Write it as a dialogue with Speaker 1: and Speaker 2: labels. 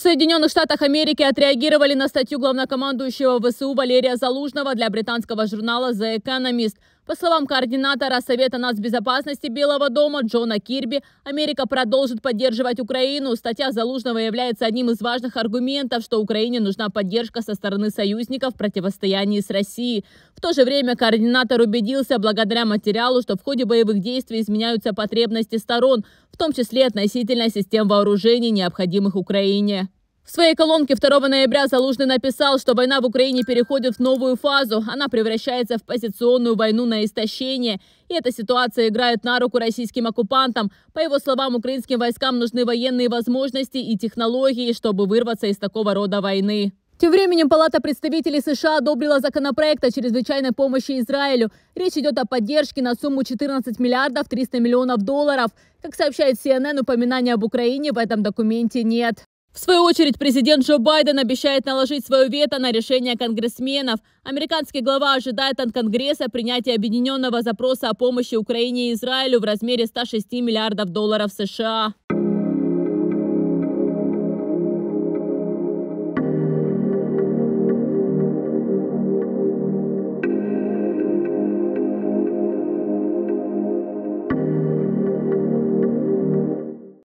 Speaker 1: Соединенных Штатах Америки отреагировали на статью главнокомандующего ВСУ Валерия Залужного для британского журнала The Economist. По словам координатора Совета нацбезопасности Белого дома Джона Кирби, Америка продолжит поддерживать Украину. Статья Залужного является одним из важных аргументов, что Украине нужна поддержка со стороны союзников в противостоянии с Россией. В то же время координатор убедился благодаря материалу, что в ходе боевых действий изменяются потребности сторон, в том числе относительно систем вооружений, необходимых Украине. В своей колонке 2 ноября Залужный написал, что война в Украине переходит в новую фазу. Она превращается в позиционную войну на истощение. И эта ситуация играет на руку российским оккупантам. По его словам, украинским войскам нужны военные возможности и технологии, чтобы вырваться из такого рода войны. Тем временем Палата представителей США одобрила законопроект о чрезвычайной помощи Израилю. Речь идет о поддержке на сумму 14 миллиардов 300 миллионов долларов. Как сообщает CNN, упоминания об Украине в этом документе нет. В свою очередь, президент Джо Байден обещает наложить свое вето на решение конгрессменов. Американский глава ожидает от Конгресса принятия объединенного запроса о помощи Украине и Израилю в размере 106 миллиардов долларов США.